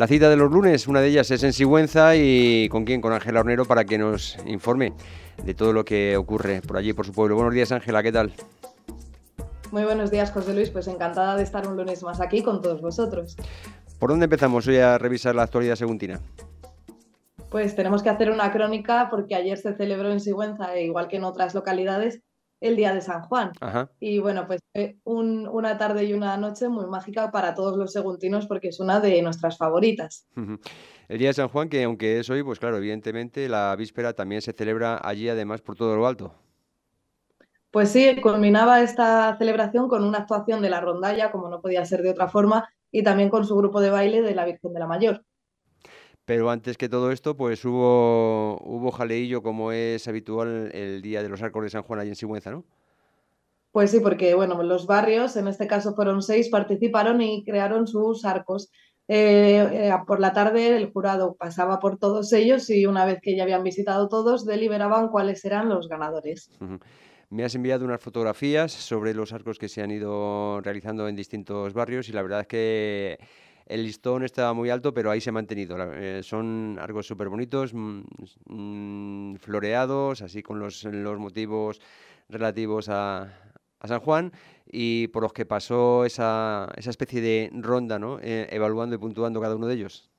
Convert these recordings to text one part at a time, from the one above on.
La cita de los lunes, una de ellas es en Sigüenza y con quién, con Ángela Hornero para que nos informe de todo lo que ocurre por allí, por su pueblo. Buenos días Ángela, ¿qué tal? Muy buenos días José Luis, pues encantada de estar un lunes más aquí con todos vosotros. ¿Por dónde empezamos hoy a revisar la actualidad seguntina? Pues tenemos que hacer una crónica porque ayer se celebró en Sigüenza, igual que en otras localidades, el día de San Juan. Y bueno, pues una tarde y una noche muy mágica para todos los seguntinos porque es una de nuestras favoritas. El día de San Juan, que aunque es hoy, pues claro, evidentemente la víspera también se celebra allí además por todo lo alto. Pues sí, culminaba esta celebración con una actuación de la rondalla, como no podía ser de otra forma, y también con su grupo de baile de la Virgen de la Mayor. Pero antes que todo esto, pues hubo, hubo jaleillo, como es habitual, el día de los arcos de San Juan allí en Sigüenza, ¿no? Pues sí, porque bueno, los barrios, en este caso fueron seis, participaron y crearon sus arcos. Eh, eh, por la tarde el jurado pasaba por todos ellos y una vez que ya habían visitado todos, deliberaban cuáles eran los ganadores. Me has enviado unas fotografías sobre los arcos que se han ido realizando en distintos barrios y la verdad es que el listón estaba muy alto, pero ahí se ha mantenido. Eh, son arcos súper bonitos, mm, mm, floreados, así con los, los motivos relativos a, San Juan y por los que pasó esa, especie de ronda, ¿no? Eh, evaluando y puntuando cada uno de ellos.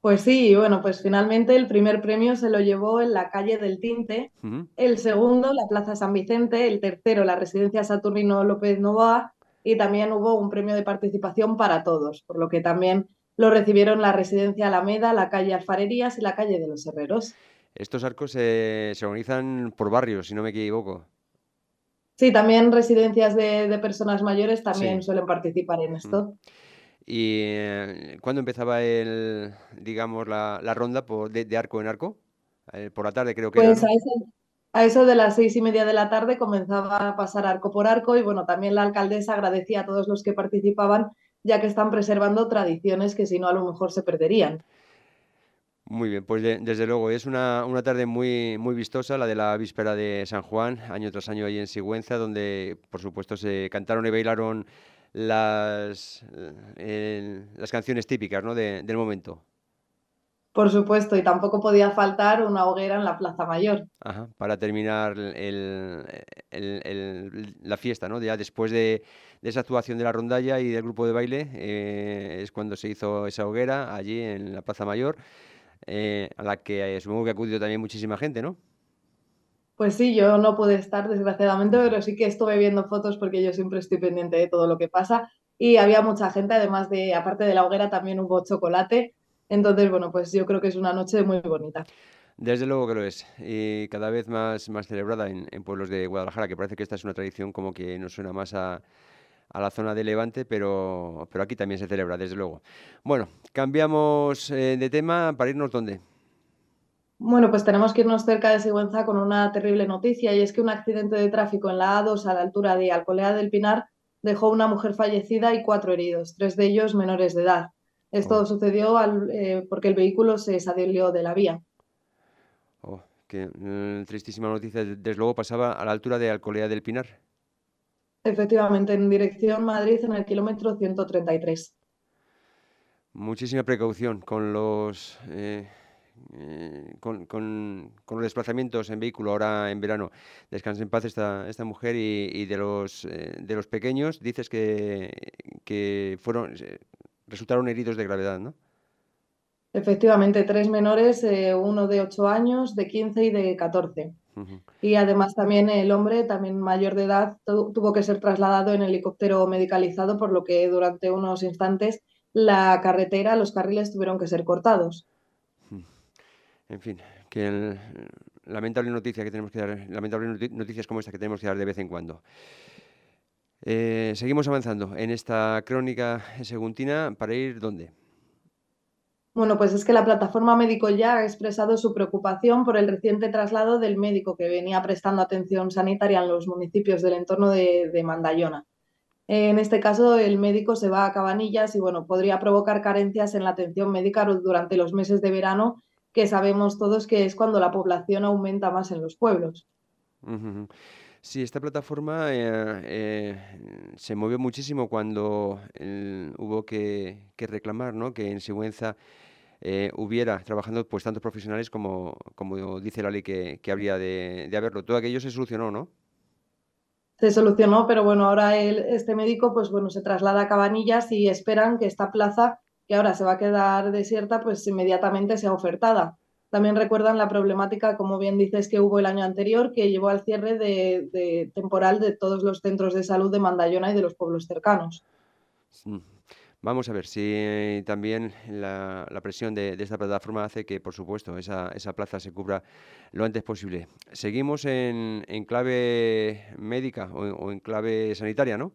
Pues sí, bueno, pues finalmente el primer premio se lo llevó en la calle del Tinte, el segundo la Plaza San Vicente, el tercero la Residencia Saturnino López Novoa y también hubo un premio de participación para todos, por lo que también lo recibieron la Residencia Alameda, la calle Alfarerías y la calle de los Herreros. Estos arcos se organizan por barrios, si no me equivoco. Sí, también residencias de, personas mayores también suelen participar en mm. esto. ¿Y eh, cuándo empezaba el, digamos, la, ronda de, arco en arco? Eh, por la tarde creo que. Pues a eso de las seis y media de la tarde comenzaba a pasar arco por arco y bueno, también la alcaldesa agradecía a todos los que participaban ya que están preservando tradiciones que si no a lo mejor se perderían. Muy bien, pues desde luego es una, tarde muy, muy vistosa, la de la víspera de San Juan, año tras año ahí en Sigüenza, donde por supuesto se cantaron y bailaron las, eh, las canciones típicas del momento por supuesto, y tampoco podía faltar una hoguera en la Plaza Mayor. Ajá, para terminar la fiesta, ¿no? Ya después de, esa actuación de la rondalla y del grupo de baile, eh, es cuando se hizo esa hoguera allí en la Plaza Mayor, eh, a la que eh, supongo que acudió también muchísima gente, ¿no? Pues sí, yo no pude estar, desgraciadamente, pero sí que estuve viendo fotos porque yo siempre estoy pendiente de todo lo que pasa. Y había mucha gente, además de, aparte de la hoguera, también hubo chocolate entonces, bueno, pues yo creo que es una noche muy bonita. Desde luego que lo es. Y cada vez más, celebrada en, pueblos de Guadalajara, que parece que esta es una tradición como que nos suena más a, a la zona de Levante, pero, pero aquí también se celebra, desde luego. Bueno, cambiamos eh, de tema para irnos dónde. Bueno, pues tenemos que irnos cerca de Sigüenza con una terrible noticia y es que un accidente de tráfico en la A2 a la altura de Alcolea del Pinar dejó una mujer fallecida y cuatro heridos, tres de ellos menores de edad. Esto oh. sucedió eh, porque el vehículo se salió de la vía. Oh, qué mm, tristísima noticia. Desde luego pasaba a la altura de Alcolea del Pinar. Efectivamente, en dirección Madrid, en el kilómetro 133. Muchísima precaución con los, eh, eh, con, los desplazamientos en vehículo ahora en verano. Descansa en paz esta, esta mujer y, de, los, de los pequeños. Dices que, que fueron, resultaron heridos de gravedad, ¿no? Efectivamente, tres menores, eh, uno de 8 años, de 15 y de 14. Y además también el hombre, también mayor de edad, tuvo que ser trasladado en helicóptero medicalizado, por lo que durante unos instantes la carretera, los carriles tuvieron que ser cortados. Hmm. En fin, que lamentable noticia que tenemos que dar, lamentable noticias como esta que tenemos que dar de vez en cuando. Eh, seguimos avanzando en esta crónica seguntina para ir dónde. Bueno, pues es que la plataforma Médico Ya ha expresado su preocupación por el reciente traslado del médico que venía prestando atención sanitaria en los municipios del entorno de, Mandallona. Mandayona. En este caso, el médico se va a Cabanillas y bueno, podría provocar carencias en la atención médica durante los meses de verano, que sabemos todos que es cuando la población aumenta más en los pueblos. Sí, esta plataforma eh, eh, se movió muchísimo cuando eh, hubo que, reclamar ¿no? que en Sigüenza hubiera trabajando pues tantos profesionales como, como dice la ley que, habría de, haberlo. Todo aquello se solucionó, ¿no? Se solucionó, pero bueno, ahora este médico pues bueno, se traslada a Cabanillas y esperan que esta plaza, que ahora se va a quedar desierta, pues inmediatamente sea ofertada también recuerdan la problemática, como bien dices, que hubo el año anterior, que llevó al cierre de, temporal de todos los centros de salud de Mandayona y de los pueblos cercanos. Mm. Vamos a ver si eh, también la, presión de, esta plataforma hace que, por supuesto, esa, plaza se cubra lo antes posible. Seguimos en, clave médica o, o, en clave sanitaria, ¿no?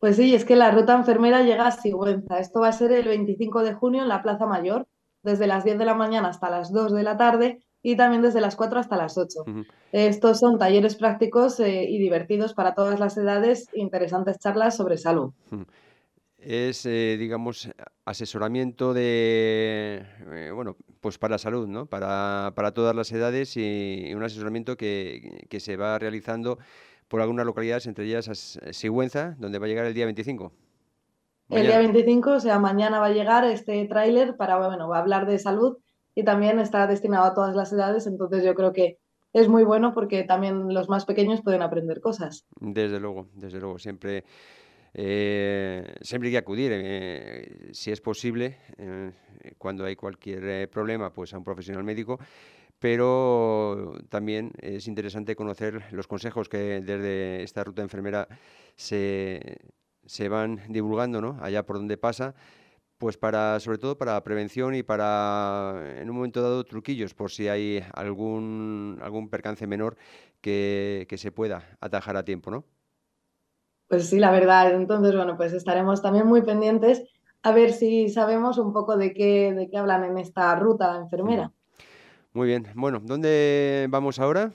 Pues sí, es que la ruta enfermera llega a Sigüenza. Esto va a ser el 25 de junio en la Plaza Mayor desde las 10 de la mañana hasta las 2 de la tarde y también desde las 4 hasta las 8. Estos son talleres prácticos eh, y divertidos para todas las edades, interesantes charlas sobre salud. Es, eh, digamos, asesoramiento de, eh, bueno, pues para la salud, ¿no? Para, para todas las edades y, un asesoramiento que, que, se va realizando por algunas localidades, entre ellas Sigüenza, donde va a llegar el día 25. El día 25, o sea, mañana va a llegar este tráiler para, bueno, va a hablar de salud y también está destinado a todas las edades, entonces yo creo que es muy bueno porque también los más pequeños pueden aprender cosas. Desde luego, desde luego, siempre... Eh, siempre hay que acudir, eh, si es posible, eh, cuando hay cualquier problema, pues a un profesional médico pero también es interesante conocer los consejos que desde esta ruta enfermera se, se van divulgando ¿no? allá por donde pasa, pues para, sobre todo para prevención y para, en un momento dado, truquillos, por si hay algún, algún percance menor que, se pueda atajar a tiempo, ¿no? Pues sí, la verdad. Entonces, bueno, pues estaremos también muy pendientes a ver si sabemos un poco de qué, de qué hablan en esta ruta enfermera. Muy bien. Bueno, ¿dónde vamos ahora?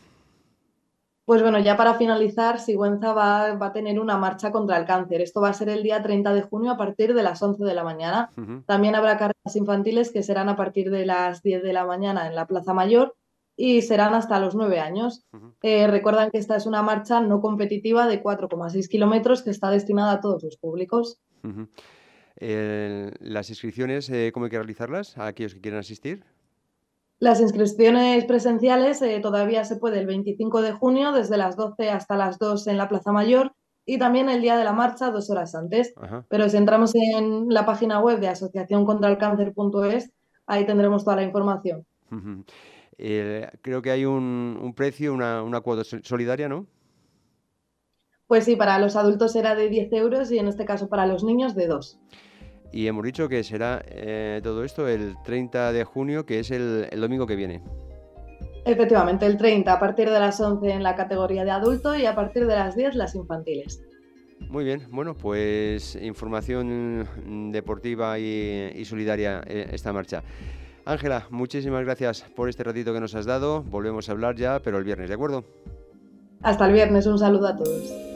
Pues bueno, ya para finalizar, Sigüenza va, a tener una marcha contra el cáncer. Esto va a ser el día 30 de junio a partir de las 11 de la mañana. También habrá carreras infantiles que serán a partir de las 10 de la mañana en la Plaza Mayor y serán hasta los 9 años. Eh, recuerdan que esta es una marcha no competitiva de 4,6 kilómetros que está destinada a todos los públicos. Eh, las inscripciones, eh, ¿cómo hay que realizarlas? ¿A aquellos que quieran asistir? Las inscripciones presenciales eh, todavía se puede el 25 de junio, desde las 12 hasta las 2 en la Plaza Mayor, y también el día de la marcha dos horas antes. Pero si entramos en la página web de asociacioncontralcáncer.es, ahí tendremos toda la información. Eh, creo que hay un, precio, una, una, cuota solidaria, ¿no? Pues sí, para los adultos era de 10 euros y en este caso para los niños de 2. Y hemos dicho que será eh, todo esto el 30 de junio, que es el, domingo que viene. Efectivamente, el 30, a partir de las 11 en la categoría de adulto y a partir de las 10 las infantiles. Muy bien, bueno, pues información deportiva y, y solidaria eh, esta marcha. Ángela, muchísimas gracias por este ratito que nos has dado. Volvemos a hablar ya, pero el viernes, ¿de acuerdo? Hasta el viernes, un saludo a todos.